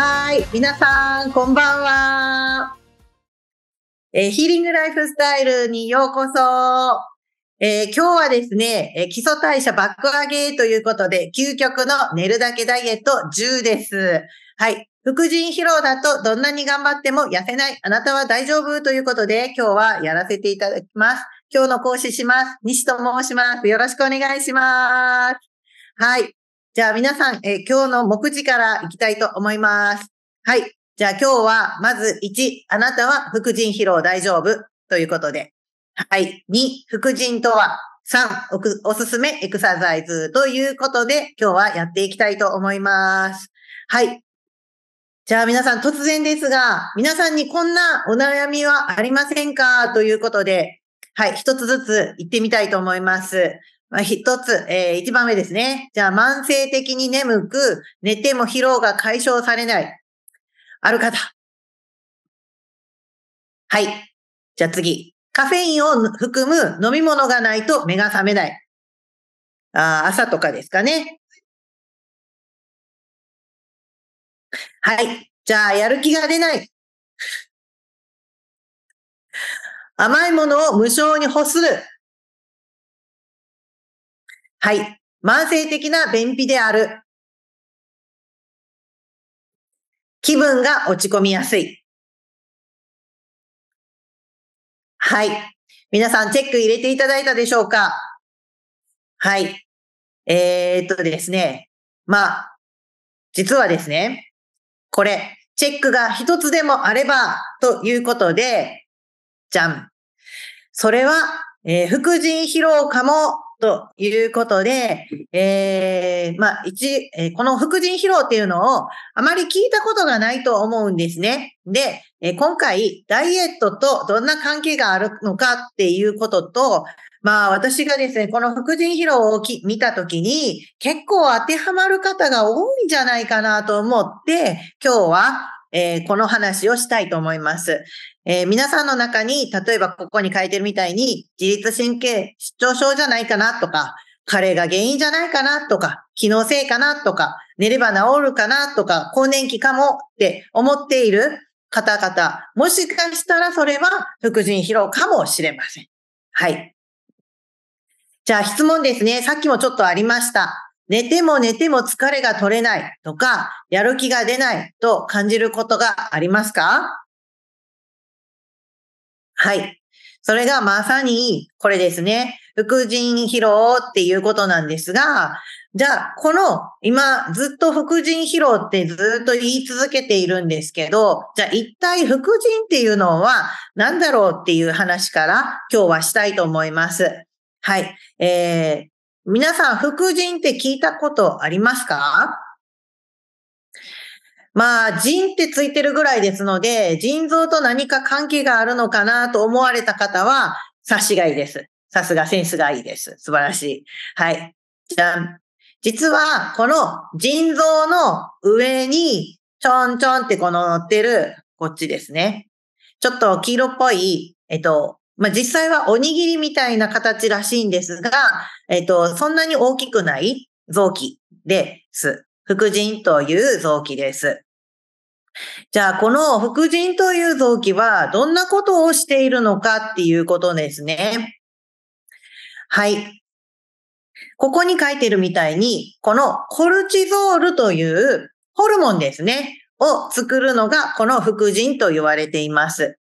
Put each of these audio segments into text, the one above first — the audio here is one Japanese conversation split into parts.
はい、皆さん、こんばんは。えー、ヒーリングライフスタイルにようこそ。えー、今日はですね、えー、基礎代謝爆上げということで、究極の寝るだけダイエット10です。はい。副腎疲労だとどんなに頑張っても痩せない。あなたは大丈夫ということで、今日はやらせていただきます。今日の講師します。西と申します。よろしくお願いします。はい。じゃあ皆さん、えー、今日の目次からいきたいと思います。はい。じゃあ今日は、まず1、あなたは副腎疲労大丈夫ということで。はい。2、副腎とは3お、おすすめエクササイズということで、今日はやっていきたいと思います。はい。じゃあ皆さん突然ですが、皆さんにこんなお悩みはありませんかということで、はい、一つずつ言ってみたいと思います。まあ、一つ、えー、一番目ですね。じゃあ、慢性的に眠く、寝ても疲労が解消されない。ある方。はい。じゃあ次。カフェインを含む飲み物がないと目が覚めない。あ朝とかですかね。はい。じゃあ、やる気が出ない。甘いものを無償に欲する。はい。慢性的な便秘である。気分が落ち込みやすい。はい。皆さんチェック入れていただいたでしょうかはい。えー、っとですね。まあ、実はですね、これ、チェックが一つでもあれば、ということで、じゃん。それは、えー、副腎疲労かもということで、えー、まあ、一、えこの副腎疲労っていうのをあまり聞いたことがないと思うんですね。で、え今回、ダイエットとどんな関係があるのかっていうことと、まあ、私がですね、この副腎疲労をき見たときに、結構当てはまる方が多いんじゃないかなと思って、今日はえー、この話をしたいと思います。えー、皆さんの中に、例えばここに書いてるみたいに、自律神経失調症じゃないかなとか、加齢が原因じゃないかなとか、機能性かなとか、寝れば治るかなとか、更年期かもって思っている方々、もしかしたらそれは副腎疲労かもしれません。はい。じゃあ質問ですね。さっきもちょっとありました。寝ても寝ても疲れが取れないとか、やる気が出ないと感じることがありますかはい。それがまさにこれですね。副腎疲労っていうことなんですが、じゃあ、この今ずっと副腎疲労ってずっと言い続けているんですけど、じゃあ一体副腎っていうのは何だろうっていう話から今日はしたいと思います。はい。えー、皆さん、副腎って聞いたことありますかまあ、腎ってついてるぐらいですので、腎臓と何か関係があるのかなと思われた方は、察しがいいです。さすがセンスがいいです。素晴らしい。はい。じゃん。実は、この腎臓の上に、ちょんちょんってこの乗ってる、こっちですね。ちょっと黄色っぽい、えっと、まあ、実際はおにぎりみたいな形らしいんですが、えっ、と、そんなに大きくない臓器です。副腎という臓器です。じゃあ、この副腎という臓器はどんなことをしているのかっていうことですね。はい。ここに書いてるみたいに、このコルチゾールというホルモンですね、を作るのがこの副腎と言われています。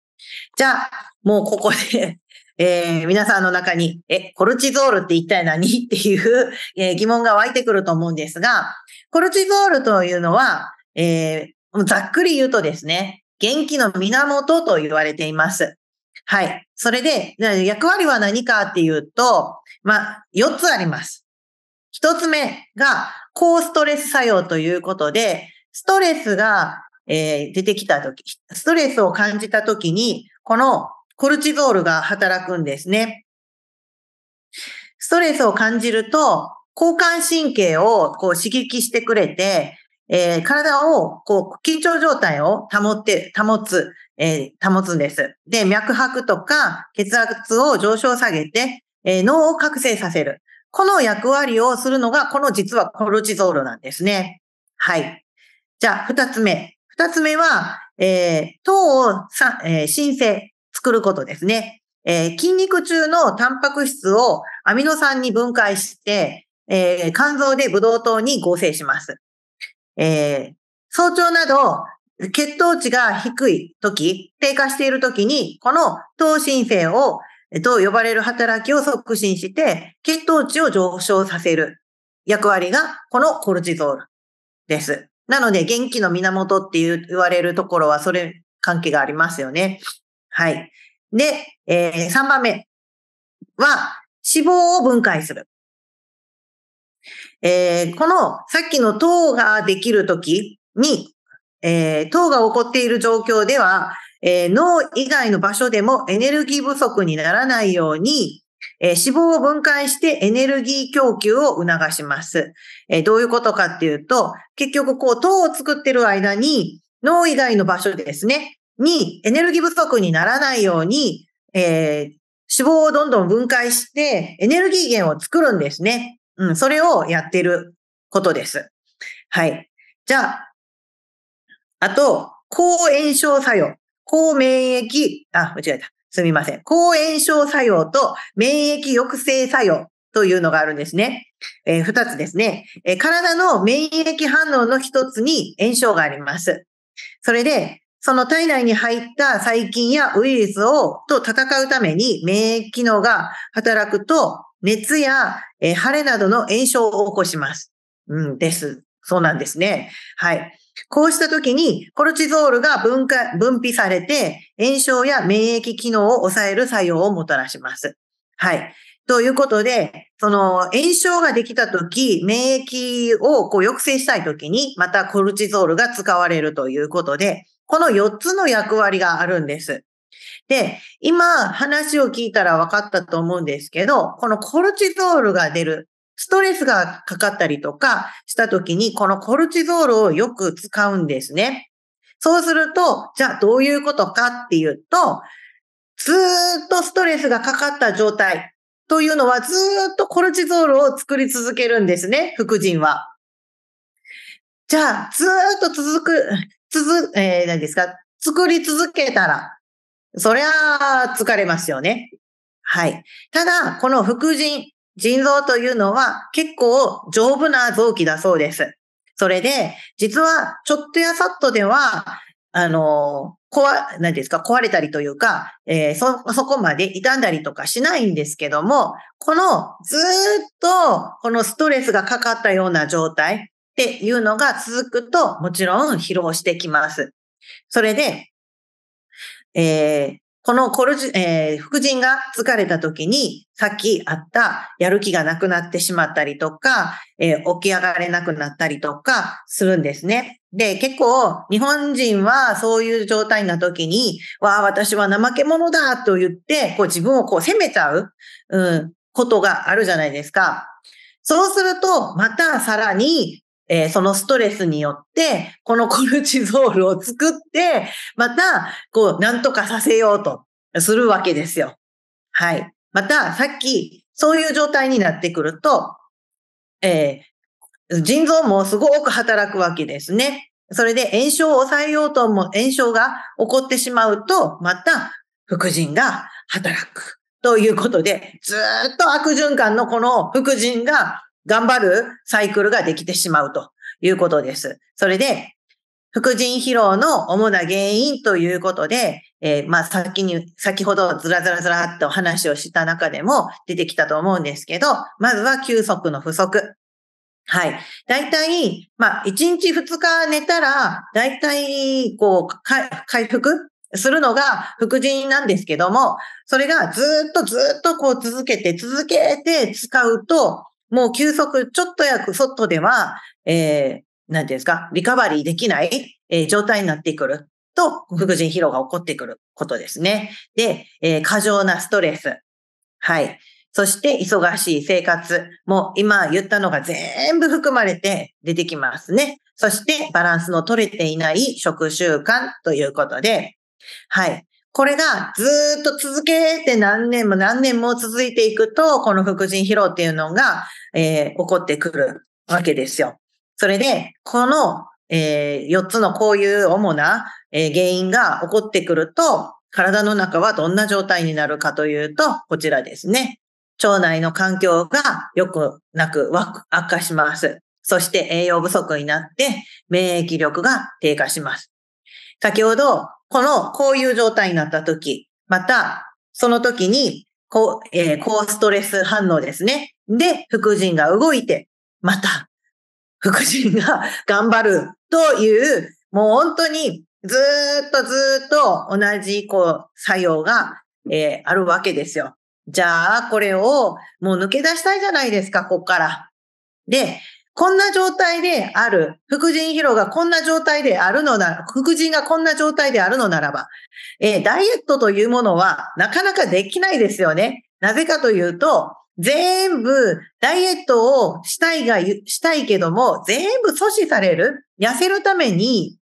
じゃあ、もうここで えー、皆さんの中に、え、コルチゾールって一体何っていう、えー、疑問が湧いてくると思うんですが、コルチゾールというのは、えー、ざっくり言うとですね、元気の源と言われています。はい。それで、役割は何かっていうと、まあ、4つあります。1つ目が、高ストレス作用ということで、ストレスがえー、出てきたとき、ストレスを感じたときに、このコルチゾールが働くんですね。ストレスを感じると、交感神経をこう刺激してくれて、えー、体をこう緊張状態を保って、保つ、えー、保つんです。で、脈拍とか血圧を上昇下げて、えー、脳を覚醒させる。この役割をするのが、この実はコルチゾールなんですね。はい。じゃあ、二つ目。二つ目は、えー、糖をさ、えー、申請、作ることですね。えー、筋肉中のタンパク質をアミノ酸に分解して、えー、肝臓でブドウ糖に合成します。えー、早朝など、血糖値が低い時、低下している時に、この糖申請を、と呼ばれる働きを促進して、血糖値を上昇させる役割が、このコルチゾールです。なので、元気の源って言われるところは、それ、関係がありますよね。はい。で、えー、3番目は、脂肪を分解する。えー、この、さっきの糖ができるときに、えー、糖が起こっている状況では、えー、脳以外の場所でもエネルギー不足にならないように、えー、脂肪を分解してエネルギー供給を促します。えー、どういうことかっていうと、結局こう糖を作ってる間に脳以外の場所ですね、にエネルギー不足にならないように、えー、脂肪をどんどん分解してエネルギー源を作るんですね。うん、それをやってることです。はい。じゃあ、あと、抗炎症作用、抗免疫、あ、間違えた。すみません。抗炎症作用と免疫抑制作用というのがあるんですね。えー、二つですね、えー、体の免疫反応の一つに炎症があります。それで、その体内に入った細菌やウイルスをと戦うために免疫機能が働くと、熱や、えー、腫れなどの炎症を起こします。うんです。そうなんですね。はい。こうした時にコルチゾールが分解、分泌されて炎症や免疫機能を抑える作用をもたらします。はい。ということで、その炎症ができた時、免疫をこう抑制したい時にまたコルチゾールが使われるということで、この4つの役割があるんです。で、今話を聞いたら分かったと思うんですけど、このコルチゾールが出るストレスがかかったりとかした時に、このコルチゾールをよく使うんですね。そうすると、じゃあどういうことかっていうと、ずっとストレスがかかった状態というのはずっとコルチゾールを作り続けるんですね、副腎は。じゃあ、ずっと続く、続、えー、何ですか、作り続けたら、そりゃあ疲れますよね。はい。ただ、この副腎、腎臓というのは結構丈夫な臓器だそうです。それで、実はちょっとやさっとでは、あの、壊、何ですか、壊れたりというか、えー、そ、そこまで傷んだりとかしないんですけども、このずっとこのストレスがかかったような状態っていうのが続くと、もちろん疲労してきます。それで、えー、このコルジ、えー、副腎が疲れた時に、さっきあったやる気がなくなってしまったりとか、えー、起き上がれなくなったりとかするんですね。で、結構日本人はそういう状態な時に、わあ、私は怠け者だと言って、こう自分をこう責めちゃう、うん、ことがあるじゃないですか。そうすると、またさらにえー、そのストレスによって、このコルチゾールを作って、また、こう、なんとかさせようとするわけですよ。はい。また、さっき、そういう状態になってくると、えー、腎臓もすごく働くわけですね。それで炎症を抑えようとも炎症が起こってしまうと、また副腎が働く。ということで、ずっと悪循環のこの副腎が頑張るサイクルができてしまうということです。それで、副腎疲労の主な原因ということで、えー、まあ先に、先ほどずらずらずらっと話をした中でも出てきたと思うんですけど、まずは休息の不足。はい。大体、まあ、1日2日寝たら、大体、こう、回復するのが副腎なんですけども、それがずっとずっとこう続けて続けて使うと、もう休息、ちょっとやく外では、えー、なんていうんですか、リカバリーできない、えー、状態になってくると、副腎疲労が起こってくることですね。で、えー、過剰なストレス。はい。そして忙しい生活も今言ったのが全部含まれて出てきますね。そしてバランスの取れていない食習慣ということで、はい。これがずっと続けて何年も何年も続いていくと、この副腎疲労っていうのが、えー、起こってくるわけですよ。それで、この、えー、4つのこういう主な、えー、原因が起こってくると、体の中はどんな状態になるかというと、こちらですね。腸内の環境が良くなく悪化します。そして栄養不足になって免疫力が低下します。先ほど、この、こういう状態になった時、また、その時に、こう、えー、高ストレス反応ですね。で、副腎が動いて、また、副腎が 頑張るという、もう本当にずっとずっと同じ、こう、作用が、えー、あるわけですよ。じゃあ、これをもう抜け出したいじゃないですか、ここから。で、こんな状態である。副腎疲労がこんな状態であるのなら、副腎がこんな状態であるのならば、えー、ダイエットというものはなかなかできないですよね。なぜかというと、全部ダイエットをしたいが、したいけども、全部阻止される。痩せるために、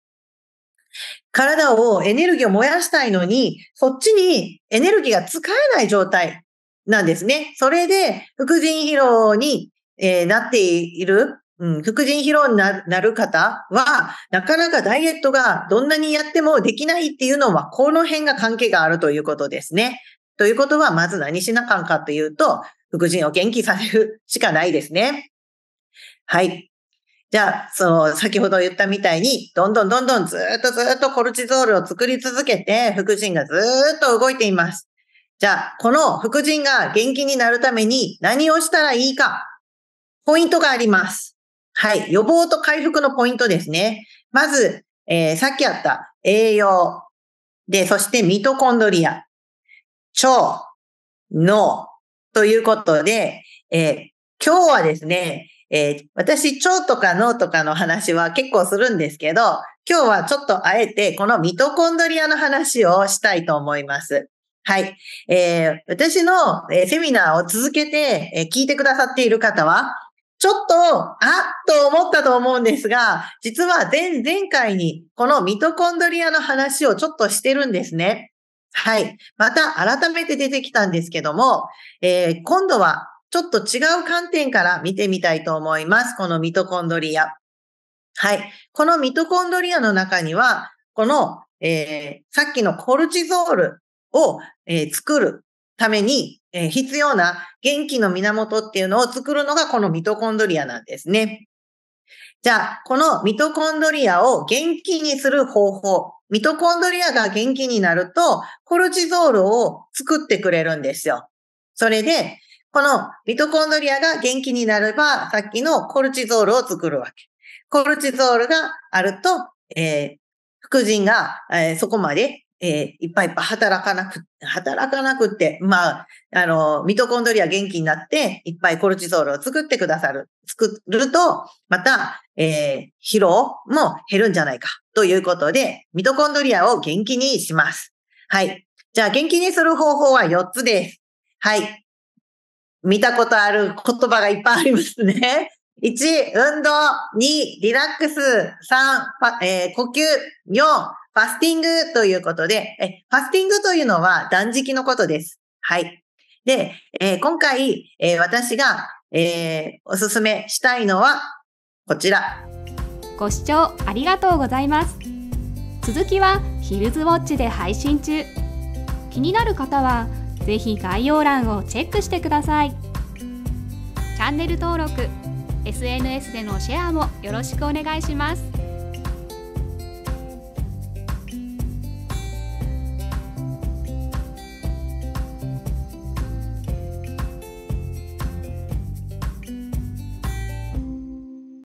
体をエネルギーを燃やしたいのに、そっちにエネルギーが使えない状態なんですね。それで、副腎疲労にえー、なっている、うん、副腎疲労になる方は、なかなかダイエットがどんなにやってもできないっていうのは、この辺が関係があるということですね。ということは、まず何しなかんかというと、副腎を元気させるしかないですね。はい。じゃあ、その、先ほど言ったみたいに、どんどんどんどんずっとずっとコルチゾールを作り続けて、副腎がずっと動いています。じゃあ、この副腎が元気になるために何をしたらいいかポイントがあります。はい。予防と回復のポイントですね。まず、えー、さっきあった栄養。で、そしてミトコンドリア。腸、脳。ということで、えー、今日はですね、えー、私、腸とか脳とかの話は結構するんですけど、今日はちょっとあえてこのミトコンドリアの話をしたいと思います。はい。えー、私の、えセミナーを続けて、え聞いてくださっている方は、ちょっと、あっと思ったと思うんですが、実は前、前回にこのミトコンドリアの話をちょっとしてるんですね。はい。また改めて出てきたんですけども、えー、今度はちょっと違う観点から見てみたいと思います。このミトコンドリア。はい。このミトコンドリアの中には、この、えー、さっきのコルチゾールを、えー、作るためにえ必要な元気の源っていうのを作るのがこのミトコンドリアなんですね。じゃあ、このミトコンドリアを元気にする方法。ミトコンドリアが元気になると、コルチゾールを作ってくれるんですよ。それで、このミトコンドリアが元気になれば、さっきのコルチゾールを作るわけ。コルチゾールがあると、えー、副腎が、えー、そこまでえー、いっぱいいっぱい働かなく、働かなくて、まあ、あの、ミトコンドリア元気になって、いっぱいコルチゾールを作ってくださる、作ると、また、えー、疲労も減るんじゃないか、ということで、ミトコンドリアを元気にします。はい。じゃあ、元気にする方法は4つです。はい。見たことある言葉がいっぱいありますね。1、運動。2、リラックス。3、えー、呼吸。4、ファスティングということで、えファスティングというのは断食のことです。はい。で、えー、今回、えー、私が、えー、おすすめしたいのはこちら。ご視聴ありがとうございます。続きはヒルズウォッチで配信中。気になる方は、ぜひ概要欄をチェックしてください。チャンネル登録 SNS でのシェアもよろしくお願いします